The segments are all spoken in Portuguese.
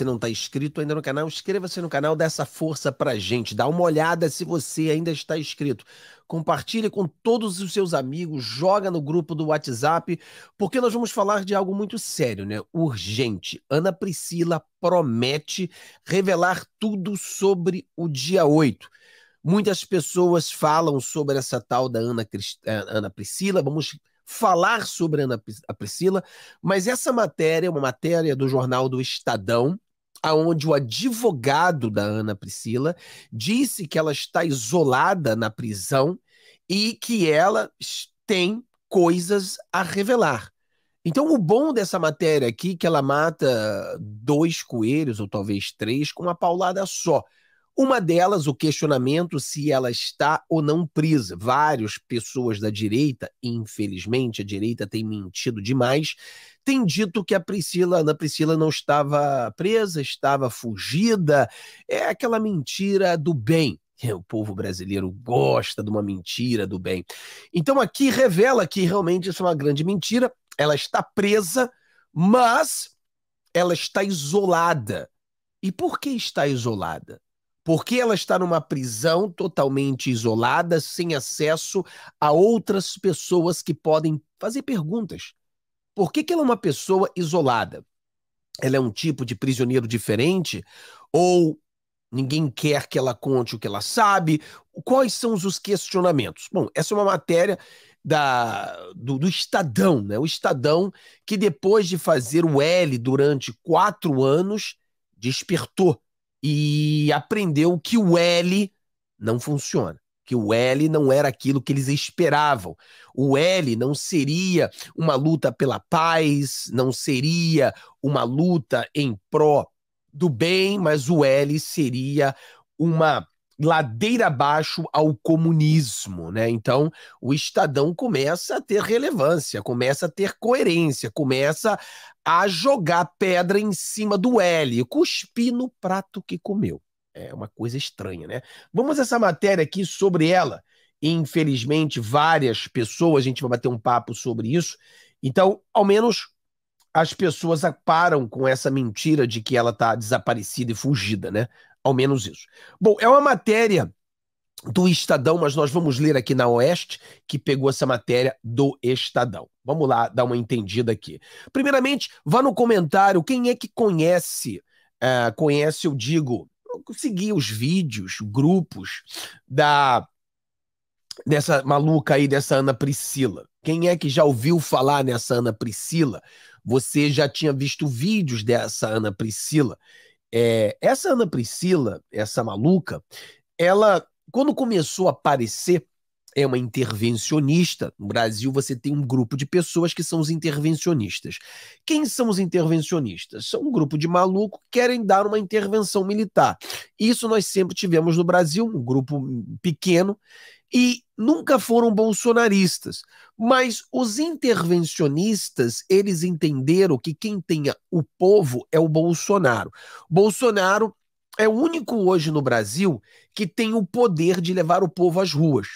Você não está inscrito ainda no canal, inscreva-se no canal, dá essa força para gente, dá uma olhada se você ainda está inscrito. Compartilhe com todos os seus amigos, joga no grupo do WhatsApp, porque nós vamos falar de algo muito sério, né? Urgente. Ana Priscila promete revelar tudo sobre o dia 8. Muitas pessoas falam sobre essa tal da Ana, Crist... Eh, Ana Priscila, vamos falar sobre a Ana Priscila, mas essa matéria é uma matéria do jornal do Estadão, aonde o advogado da Ana Priscila disse que ela está isolada na prisão e que ela tem coisas a revelar. Então, o bom dessa matéria aqui é que ela mata dois coelhos, ou talvez três, com uma paulada só. Uma delas, o questionamento se ela está ou não presa. Várias pessoas da direita, infelizmente, a direita tem mentido demais, tem dito que a Priscila, Ana Priscila não estava presa, estava fugida. É aquela mentira do bem. O povo brasileiro gosta de uma mentira do bem. Então aqui revela que realmente isso é uma grande mentira. Ela está presa, mas ela está isolada. E por que está isolada? porque ela está numa prisão totalmente isolada, sem acesso a outras pessoas que podem fazer perguntas. Por que, que ela é uma pessoa isolada? Ela é um tipo de prisioneiro diferente? Ou ninguém quer que ela conte o que ela sabe? Quais são os questionamentos? Bom, essa é uma matéria da, do, do, Estadão, né? O Estadão que depois de fazer o L durante quatro anos despertou e aprendeu que o L não funciona. Que o L não era aquilo que eles esperavam. O L não seria uma luta pela paz, não seria uma luta em pró do bem, mas o L seria uma ladeira abaixo ao comunismo, né? Então, o Estadão começa a ter relevância, começa a ter coerência, começa a jogar pedra em cima do L, cuspir no prato que comeu. É uma coisa estranha, né? Vamos essa matéria aqui sobre ela. Infelizmente, várias pessoas, a gente vai bater um papo sobre isso. Então, ao menos as pessoas param com essa mentira de que ela está desaparecida e fugida, né? ao menos isso. Bom, é uma matéria do Estadão, mas nós vamos ler aqui na Oeste, que pegou essa matéria do Estadão. Vamos lá dar uma entendida aqui. Primeiramente, vá no comentário quem é que conhece, uh, conhece, eu digo, seguir os vídeos, grupos da dessa maluca aí, dessa Ana Priscila. Quem é que já ouviu falar nessa Ana Priscila? Você já tinha visto vídeos dessa Ana Priscila? É, essa Ana Priscila, essa maluca, ela, quando começou a aparecer, é uma intervencionista. No Brasil, você tem um grupo de pessoas que são os intervencionistas. Quem são os intervencionistas? São um grupo de maluco que querem dar uma intervenção militar. Isso nós sempre tivemos no Brasil, um grupo pequeno e nunca foram bolsonaristas, mas os intervencionistas, eles entenderam que quem tenha o povo é o Bolsonaro. Bolsonaro é o único hoje no Brasil que tem o poder de levar o povo às ruas.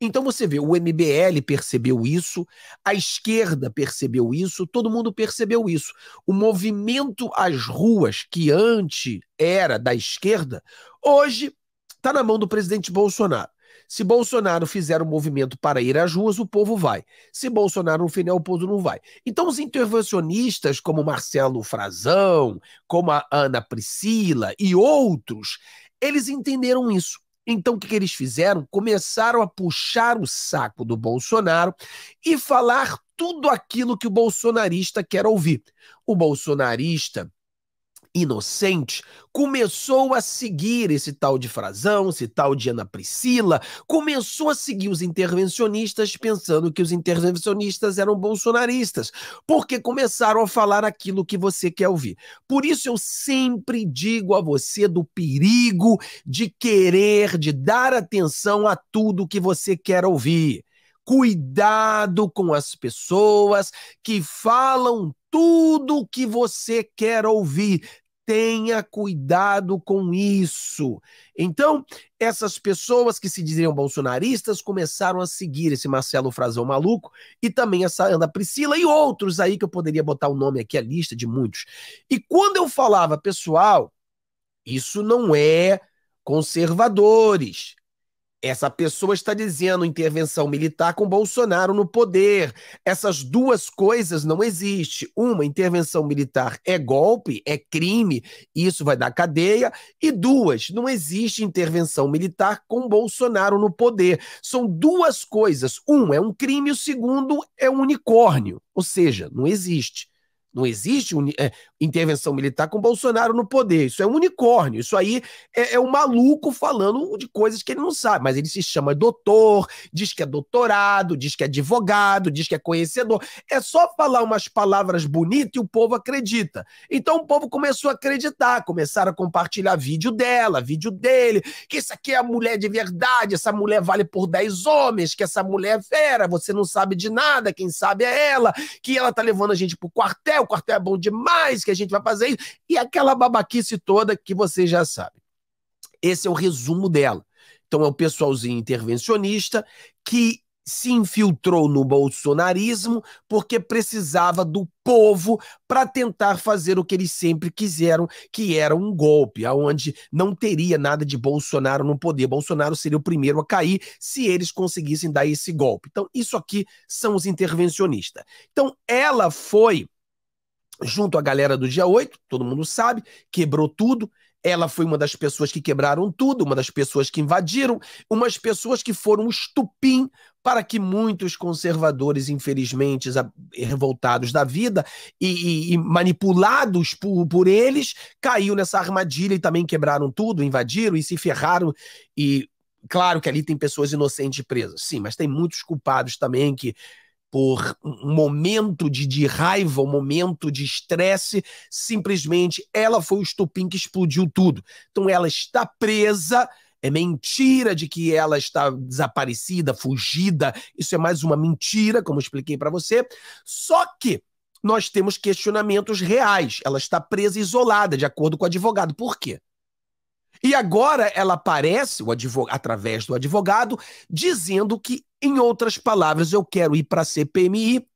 Então você vê, o MBL percebeu isso, a esquerda percebeu isso, todo mundo percebeu isso. O movimento às ruas, que antes era da esquerda, hoje está na mão do presidente Bolsonaro. Se Bolsonaro fizer um movimento para ir às ruas, o povo vai. Se Bolsonaro não fizer, o povo não vai. Então, os intervencionistas, como Marcelo Frazão, como a Ana Priscila e outros, eles entenderam isso. Então, o que, que, eles fizeram? Começaram a puxar o saco do Bolsonaro e falar tudo aquilo que o bolsonarista quer ouvir. O bolsonarista inocente, começou a seguir esse tal de Frazão, esse tal de Ana Priscila, começou a seguir os intervencionistas pensando que os intervencionistas eram bolsonaristas, porque começaram a falar aquilo que você quer ouvir. Por isso eu sempre digo a você do perigo de querer, de dar atenção a tudo que você quer ouvir. Cuidado com as pessoas que falam tudo que você quer ouvir. Tenha cuidado com isso. Então, essas pessoas que se diziam bolsonaristas começaram a seguir esse Marcelo Frazão maluco e também essa Ana Priscila e outros aí que eu poderia botar o nome aqui, a lista de muitos. E quando eu falava, pessoal, isso não é conservadores. Essa pessoa está dizendo intervenção militar com Bolsonaro no poder. Essas duas coisas não existem. Uma, intervenção militar é golpe, é crime, isso vai dar cadeia. E duas, não existe intervenção militar com Bolsonaro no poder. São duas coisas. Um é um crime, o segundo é um unicórnio. Ou seja, não existe. Não existe é, intervenção militar com Bolsonaro no poder. Isso é um unicórnio. Isso aí é, é, um maluco falando de coisas que ele não sabe. Mas ele se chama doutor, diz que é doutorado, diz que é advogado, diz que é conhecedor. É só falar umas palavras bonitas e o povo acredita. Então o povo começou a acreditar, começaram a compartilhar vídeo dela, vídeo dele, que isso aqui é a mulher de verdade, essa mulher vale por 10 homens, que essa mulher é fera, você não sabe de nada, quem sabe é ela, que ela tá levando a gente pro quartel o quartel é bom demais, que a gente vai fazer isso, e aquela babaquice toda que você já sabe. Esse é o resumo dela. Então é o pessoalzinho intervencionista que se infiltrou no bolsonarismo porque precisava do povo para tentar fazer o que eles sempre quiseram, que era um golpe, aonde não teria nada de Bolsonaro no poder. Bolsonaro seria o primeiro a cair se eles conseguissem dar esse golpe. Então, isso aqui são os intervencionistas. Então, ela foi junto à galera do dia 8, todo mundo sabe, quebrou tudo. Ela foi uma das pessoas que quebraram tudo, uma das pessoas que invadiram, umas pessoas que foram um estupim para que muitos conservadores, infelizmente, revoltados da vida e, e, e manipulados por, por, eles, caiu nessa armadilha e também quebraram tudo, invadiram e se ferraram. E claro que ali tem pessoas inocentes presas, sim, mas tem muitos culpados também que por um momento de, de raiva, um momento de estresse, simplesmente ela foi o estupim que explodiu tudo. Então ela está presa, é mentira de que ela está desaparecida, fugida. Isso é mais uma mentira, como expliquei para você. Só que nós temos questionamentos reais. Ela está presa isolada, de acordo com o advogado. Por quê? E agora ela aparece, o através do advogado, dizendo que, em outras palavras, eu quero ir para a CPMI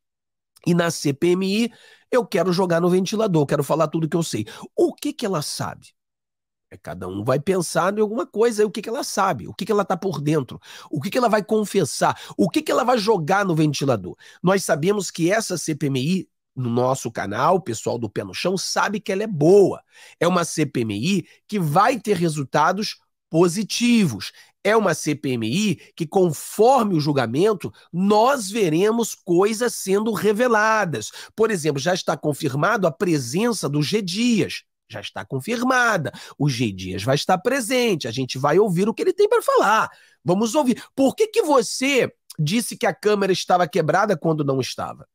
e na CPMI eu quero jogar no ventilador, quero falar tudo que eu sei. O que, que ela sabe? É, cada um vai pensar em alguma coisa, o que, que ela sabe, o que, que ela está por dentro, o que, que ela vai confessar, o que, que ela vai jogar no ventilador. Nós sabemos que essa CPMI no nosso canal, o pessoal do Pé no Chão, sabe que ela é boa. É uma CPMI que vai ter resultados positivos. É uma CPMI que, conforme o julgamento, nós veremos coisas sendo reveladas. Por exemplo, já está confirmado a presença do G. Dias. Já está confirmada. O G. Dias vai estar presente. A gente vai ouvir o que ele tem para falar. Vamos ouvir. Por que, que você disse que a câmera estava quebrada quando não estava?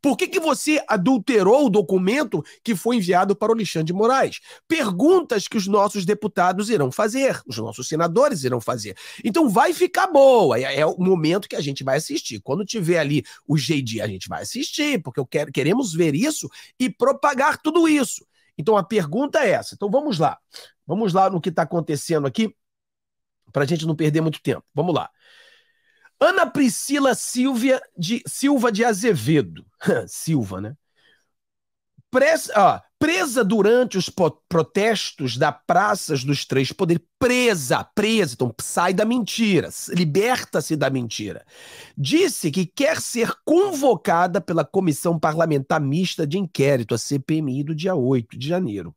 Por que, que você adulterou o documento que foi enviado para o Alexandre de Moraes? Perguntas que os nossos deputados irão fazer, os nossos senadores irão fazer. Então vai ficar boa, é, é o momento que a gente vai assistir. Quando tiver ali o GD, a gente vai assistir, porque eu quero, queremos ver isso e propagar tudo isso. Então a pergunta é essa. Então vamos lá. Vamos lá no que está acontecendo aqui, para a gente não perder muito tempo. Vamos lá. Ana Priscila Silvia de, Silva de Azevedo. Silva, né? Presa, presa durante os protestos da Praças dos Três Poderes. Presa, presa. Então, sai da mentira, liberta-se da mentira. Disse que quer ser convocada pela Comissão Parlamentar Mista de Inquérito, a CPMI, do dia 8 de janeiro.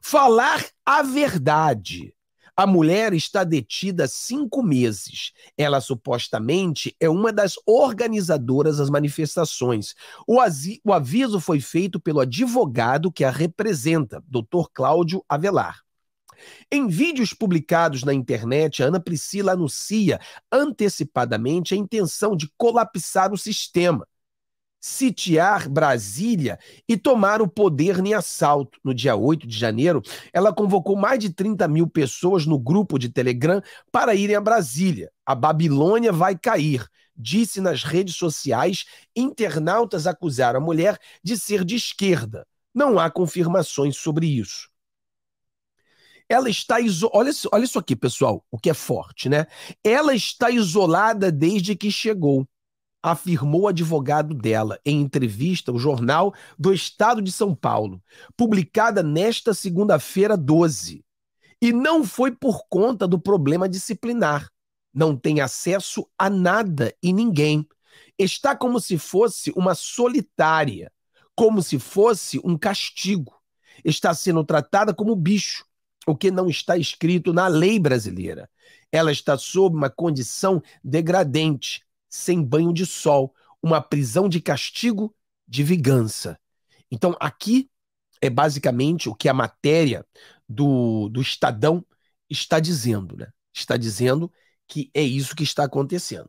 Falar a verdade a mulher está detida há cinco meses. Ela supostamente é uma das organizadoras das manifestações. O, o aviso foi feito pelo advogado que a representa, Dr. Cláudio Avelar. Em vídeos publicados na internet, a Ana Priscila anuncia antecipadamente a intenção de colapsar o sistema sitiar Brasília e tomar o poder em assalto. No dia 8 de janeiro, ela convocou mais de 30 mil pessoas no grupo de Telegram para irem a Brasília. A Babilônia vai cair, disse nas redes sociais. Internautas acusaram a mulher de ser de esquerda. Não há confirmações sobre isso ela está isolada. Olha, olha isso aqui, pessoal, o que é forte, né? Ela está isolada desde que chegou afirmou o advogado dela em entrevista ao Jornal do Estado de São Paulo, publicada nesta segunda-feira 12. E não foi por conta do problema disciplinar. Não tem acesso a nada e ninguém. Está como se fosse uma solitária, como se fosse um castigo. Está sendo tratada como bicho, o que não está escrito na lei brasileira. Ela está sob uma condição degradante, sem banho de sol, uma prisão de castigo de vingança. Então, aqui é basicamente o que a matéria do, do Estadão está dizendo, né? Está dizendo que é isso que está acontecendo.